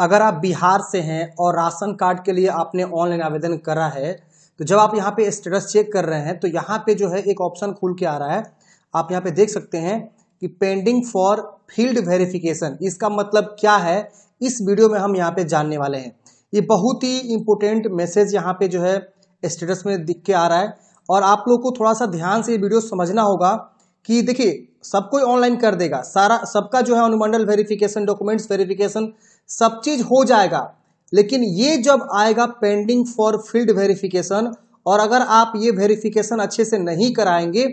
अगर आप बिहार से हैं और राशन कार्ड के लिए आपने ऑनलाइन आवेदन करा है तो जब आप यहाँ पे स्टेटस चेक कर रहे हैं तो यहाँ पे जो है एक ऑप्शन खुल के आ रहा है आप यहाँ पे देख सकते हैं कि पेंडिंग फॉर फील्ड वेरिफिकेशन इसका मतलब क्या है इस वीडियो में हम यहाँ पे जानने वाले हैं ये बहुत ही इंपॉर्टेंट मैसेज यहाँ पे जो है स्टेटस में दिख के आ रहा है और आप लोग को थोड़ा सा ध्यान से ये वीडियो समझना होगा कि देखिए सब कोई ऑनलाइन कर देगा सारा सबका जो है अनुमंडल वेरिफिकेशन डॉक्यूमेंट्स वेरिफिकेशन सब चीज हो जाएगा लेकिन ये जब आएगा पेंडिंग फॉर फील्ड वेरिफिकेशन और अगर आप ये वेरिफिकेशन अच्छे से नहीं कराएंगे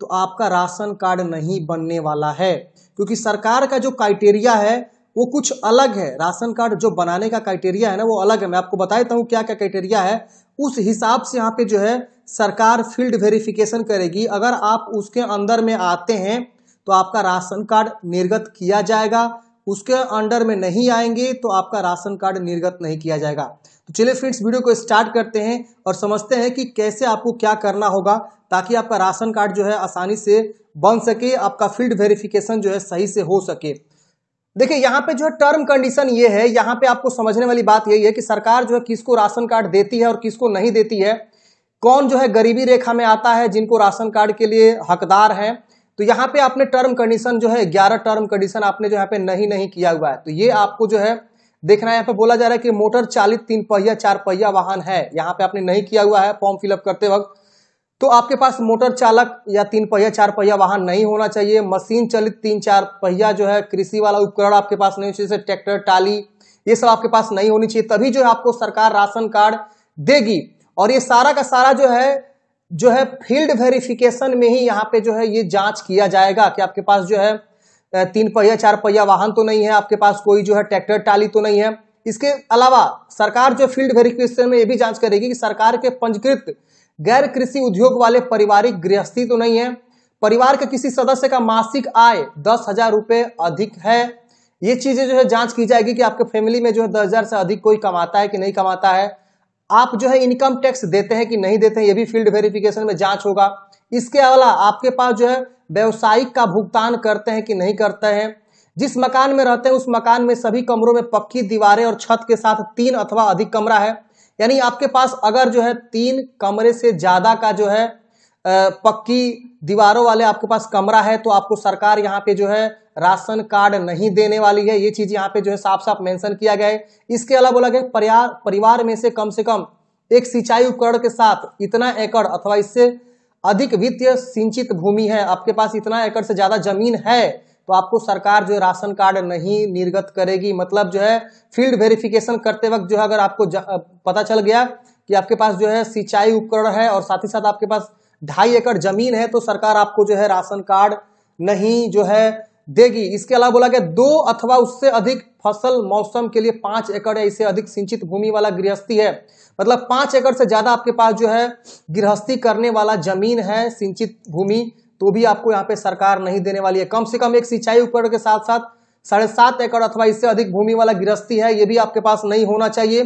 तो आपका राशन कार्ड नहीं बनने वाला है क्योंकि सरकार का जो क्राइटेरिया है वो कुछ अलग है राशन कार्ड जो बनाने का क्राइटेरिया है ना वो अलग है मैं आपको बता देता हूँ क्या क्या क्राइटेरिया है उस हिसाब से यहाँ पे जो है सरकार फील्ड वेरिफिकेशन करेगी अगर आप उसके अंदर में आते हैं तो आपका राशन कार्ड निर्गत किया जाएगा उसके अंडर में नहीं आएंगे तो आपका राशन कार्ड निर्गत नहीं किया जाएगा तो चलिए फ्रेंड्स वीडियो को स्टार्ट करते हैं और समझते हैं कि कैसे आपको क्या करना होगा ताकि आपका राशन कार्ड जो है आसानी से बन सके आपका फील्ड वेरिफिकेशन जो है सही से हो सके देखिए यहाँ पे जो है टर्म कंडीशन ये है यहाँ पे आपको समझने वाली बात यही है कि सरकार जो है किसको राशन कार्ड देती है और किसको नहीं देती है कौन जो है गरीबी रेखा में आता है जिनको राशन कार्ड के लिए हकदार हैं तो यहाँ पे आपने टर्म कंडीशन जो है ग्यारह टर्म कंडीशन आपने जो यहाँ पे नहीं नहीं किया हुआ है तो ये आपको जो है देखना है यहाँ पे बोला जा रहा है कि मोटर चालित तीन पहिया चार पहिया वाहन है यहाँ पे आपने नहीं किया हुआ है फॉर्म फिलअप करते वक्त तो आपके पास मोटर चालक या तीन पहिया चार पहिया वाहन नहीं होना चाहिए मशीन चलित तीन चार पहिया जो है कृषि वाला उपकरण आपके पास नहीं होना चाहिए जैसे ट्रैक्टर टाली ये सब आपके पास नहीं होनी चाहिए तभी जो है आपको सरकार राशन कार्ड देगी और ये सारा का सारा जो है जो है फील्ड वेरिफिकेशन में ही यहाँ पे जो है ये जांच किया जाएगा कि आपके पास जो है तीन पहिया चार पहिया वाहन तो नहीं है आपके पास कोई जो है ट्रैक्टर टाली तो नहीं है इसके अलावा सरकार जो फील्ड वेरिफिकेशन में ये भी जांच करेगी कि सरकार के पंजीकृत गैर कृषि उद्योग वाले पारिवारिक गृहस्थी तो नहीं है परिवार के किसी सदस्य का मासिक आय दस हजार रुपये अधिक है ये चीजें जो है जांच की जाएगी कि आपके फैमिली में जो है दस हजार से अधिक कोई कमाता है कि नहीं कमाता है आप जो है इनकम टैक्स देते हैं कि नहीं देते हैं ये भी फील्ड वेरिफिकेशन में जांच होगा इसके अलावा आपके पास जो है व्यवसायिक का भुगतान करते हैं कि नहीं करते हैं जिस मकान में रहते हैं उस मकान में सभी कमरों में पक्की दीवारें और छत के साथ तीन अथवा अधिक कमरा है यानी आपके पास अगर जो है तीन कमरे से ज़्यादा का जो है पक्की दीवारों वाले आपके पास कमरा है तो आपको सरकार यहाँ पे जो है राशन कार्ड नहीं देने वाली है ये चीज यहाँ पे जो है साफ साफ मेंशन किया गया है इसके अलावा बोला गया परिवार में से कम से कम एक सिंचाई उपकरण के साथ इतना एकड़ अथवा इससे अधिक वित्तीय सिंचित भूमि है आपके पास इतना एकड़ से ज्यादा जमीन है तो आपको सरकार जो राशन कार्ड नहीं निर्गत करेगी मतलब जो है फील्ड वेरिफिकेशन करते वक्त जो है अगर आपको पता चल गया कि आपके पास जो है सिंचाई उपकरण है और साथ ही साथ आपके पास ढाई एकड़ जमीन है तो सरकार आपको जो है राशन कार्ड नहीं जो है देगी इसके अलावा बोला गया दो अथवा उससे अधिक फसल मौसम के लिए पांच एकड़ या इससे अधिक सिंचित भूमि वाला गृहस्थी है मतलब पांच एकड़ से ज्यादा आपके पास जो है गृहस्थी करने वाला जमीन है सिंचित भूमि तो भी आपको यहाँ पे सरकार नहीं देने वाली है कम से कम एक सिंचाई उपकरण के साथ साथ साढ़े सात एकड़ अथवा इससे अधिक भूमि वाला गृहस्थी है ये भी आपके पास नहीं होना चाहिए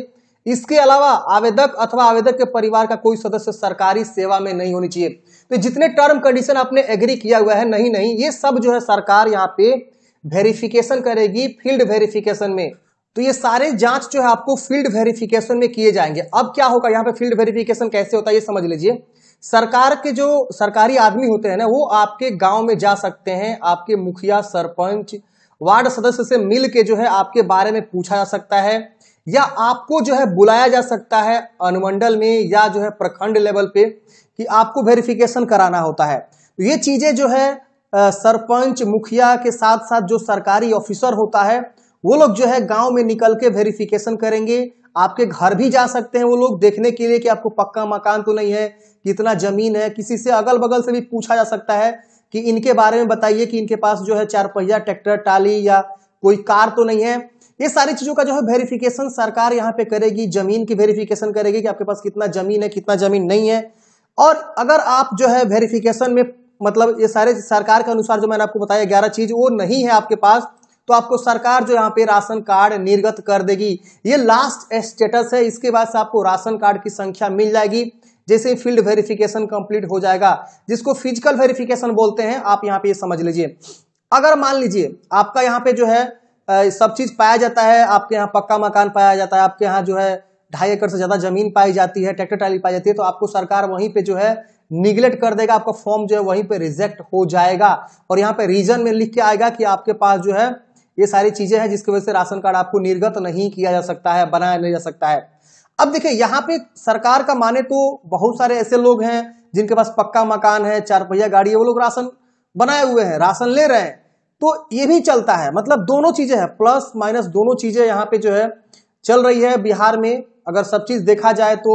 इसके अलावा आवेदक अथवा आवेदक के परिवार का कोई सदस्य सरकारी सेवा में नहीं होनी चाहिए तो जितने टर्म कंडीशन आपने एग्री किया हुआ है नहीं नहीं ये सब जो है सरकार यहाँ पे वेरिफिकेशन करेगी फील्ड वेरिफिकेशन में तो ये सारे जांच जो है आपको फील्ड वेरिफिकेशन में किए जाएंगे अब क्या होगा यहाँ पे फील्ड वेरिफिकेशन कैसे होता है ये समझ लीजिए सरकार के जो सरकारी आदमी होते हैं ना वो आपके गांव में जा सकते हैं आपके मुखिया सरपंच वार्ड सदस्य से मिल के जो है आपके बारे में पूछा जा सकता है या आपको जो है बुलाया जा सकता है अनुमंडल में या जो है प्रखंड लेवल पे कि आपको वेरिफिकेशन कराना होता है तो ये चीज़ें जो है सरपंच मुखिया के साथ साथ जो सरकारी ऑफिसर होता है वो लोग जो है गांव में निकल के वेरिफिकेशन करेंगे आपके घर भी जा सकते हैं वो लोग देखने के लिए कि आपको पक्का मकान तो नहीं है कितना जमीन है किसी से अगल बगल से भी पूछा जा सकता है कि इनके बारे में बताइए कि इनके पास जो है चार पहिया ट्रैक्टर टाली या कोई कार तो नहीं है ये सारी चीजों का जो है वेरिफिकेशन सरकार यहाँ पे करेगी जमीन की वेरिफिकेशन करेगी कि आपके पास कितना जमीन है कितना जमीन नहीं है और अगर आप जो है वेरिफिकेशन में मतलब ये सारे सरकार के अनुसार जो मैंने आपको बताया ग्यारह चीज वो नहीं है आपके पास तो आपको सरकार जो यहाँ पे राशन कार्ड निर्गत कर देगी ये लास्ट स्टेटस है इसके बाद से आपको राशन कार्ड की संख्या मिल जाएगी जैसे ही फील्ड वेरिफिकेशन कंप्लीट हो जाएगा जिसको फिजिकल वेरिफिकेशन बोलते हैं आप यहाँ पे ये समझ लीजिए अगर मान लीजिए आपका यहाँ पे जो है सब चीज़ पाया जाता है आपके यहाँ पक्का मकान पाया जाता है आपके यहाँ जो है ढाई एकड़ से ज़्यादा जमीन पाई जाती है ट्रैक्टर ट्राली पाई जाती है तो आपको सरकार वहीं पे जो है निगलेक्ट कर देगा आपका फॉर्म जो है वहीं पे रिजेक्ट हो जाएगा और यहाँ पे रीजन में लिख के आएगा कि आपके पास जो है ये सारी चीज़ें हैं जिसकी वजह से राशन कार्ड आपको निर्गत नहीं किया जा सकता है बनाया नहीं जा सकता है अब देखिए यहाँ पे सरकार का माने तो बहुत सारे ऐसे लोग हैं जिनके पास पक्का मकान है चार पहिया गाड़ी है वो लोग राशन बनाए हुए हैं राशन ले रहे हैं तो ये भी चलता है मतलब दोनों चीजें हैं प्लस माइनस दोनों चीजें यहाँ पे जो है चल रही है बिहार में अगर सब चीज देखा जाए तो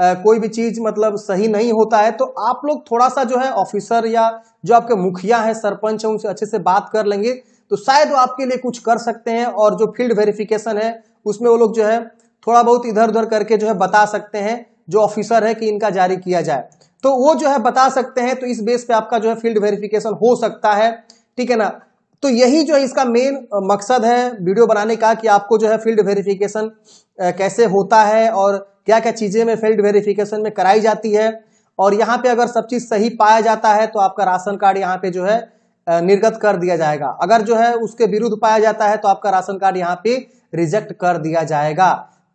आ, कोई भी चीज मतलब सही नहीं होता है तो आप लोग थोड़ा सा जो है ऑफिसर या जो आपके मुखिया है सरपंच है उनसे अच्छे से बात कर लेंगे तो शायद वो आपके लिए कुछ कर सकते हैं और जो फील्ड वेरिफिकेशन है उसमें वो लोग जो है थोड़ा बहुत इधर उधर करके जो है बता सकते हैं जो ऑफिसर है कि इनका जारी किया जाए तो वो जो है बता सकते हैं तो इस बेस पे आपका जो है फील्ड वेरिफिकेशन हो सकता है ठीक है ना तो यही जो है इसका मेन मकसद है वीडियो बनाने का कि आपको जो है फील्ड वेरिफिकेशन कैसे होता है और क्या क्या चीज़ें में फील्ड वेरिफिकेशन में कराई जाती है और यहाँ पे अगर सब चीज़ सही पाया जाता है तो आपका राशन कार्ड यहाँ पे जो है निर्गत कर दिया जाएगा अगर जो है उसके विरुद्ध पाया जाता है तो आपका राशन कार्ड यहाँ पे रिजेक्ट कर दिया जाएगा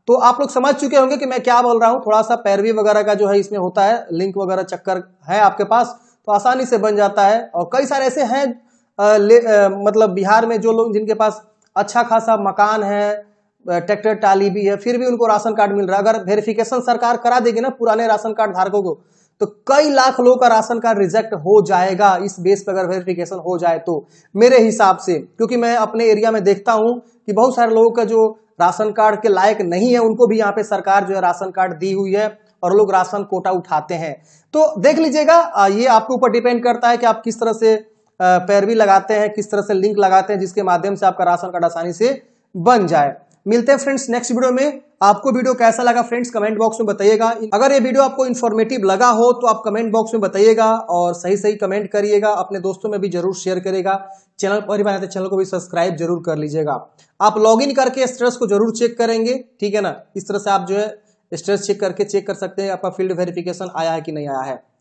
तो आप लोग समझ चुके होंगे कि मैं क्या बोल रहा हूँ थोड़ा सा पैरवी वगैरह का जो है इसमें होता है लिंक वगैरह चक्कर है आपके पास तो आसानी से बन जाता है और कई सारे ऐसे हैं ले मतलब बिहार में जो लोग जिनके पास अच्छा खासा मकान है ट्रैक्टर टाली भी है फिर भी उनको राशन कार्ड मिल रहा है अगर वेरिफिकेशन सरकार करा देगी ना पुराने राशन कार्ड धारकों को तो कई लाख लोगों का राशन कार्ड रिजेक्ट हो जाएगा इस बेस पर अगर वेरिफिकेशन हो जाए तो मेरे हिसाब से क्योंकि मैं अपने एरिया में देखता हूं कि बहुत सारे लोगों का जो राशन कार्ड के लायक नहीं है उनको भी यहाँ पे सरकार जो है राशन कार्ड दी हुई है और लोग राशन कोटा उठाते हैं तो देख लीजिएगा ये आपके ऊपर डिपेंड करता है कि आप किस तरह से पैरवी लगाते हैं किस तरह से लिंक लगाते हैं जिसके माध्यम से आपका राशन कार्ड आसानी से बन जाए मिलते हैं फ्रेंड्स नेक्स्ट वीडियो में आपको वीडियो कैसा लगा फ्रेंड्स कमेंट बॉक्स में बताइएगा अगर ये वीडियो आपको इन्फॉर्मेटिव लगा हो तो आप कमेंट बॉक्स में बताइएगा और सही सही कमेंट करिएगा अपने दोस्तों में भी जरूर शेयर करेगा चैनल पर ही बनाते चैनल को भी सब्सक्राइब जरूर कर लीजिएगा आप इन करके स्ट्रेस को जरूर चेक करेंगे ठीक है ना इस तरह से आप जो है स्ट्रेस चेक करके चेक कर सकते हैं आपका फील्ड वेरिफिकेशन आया है कि नहीं आया है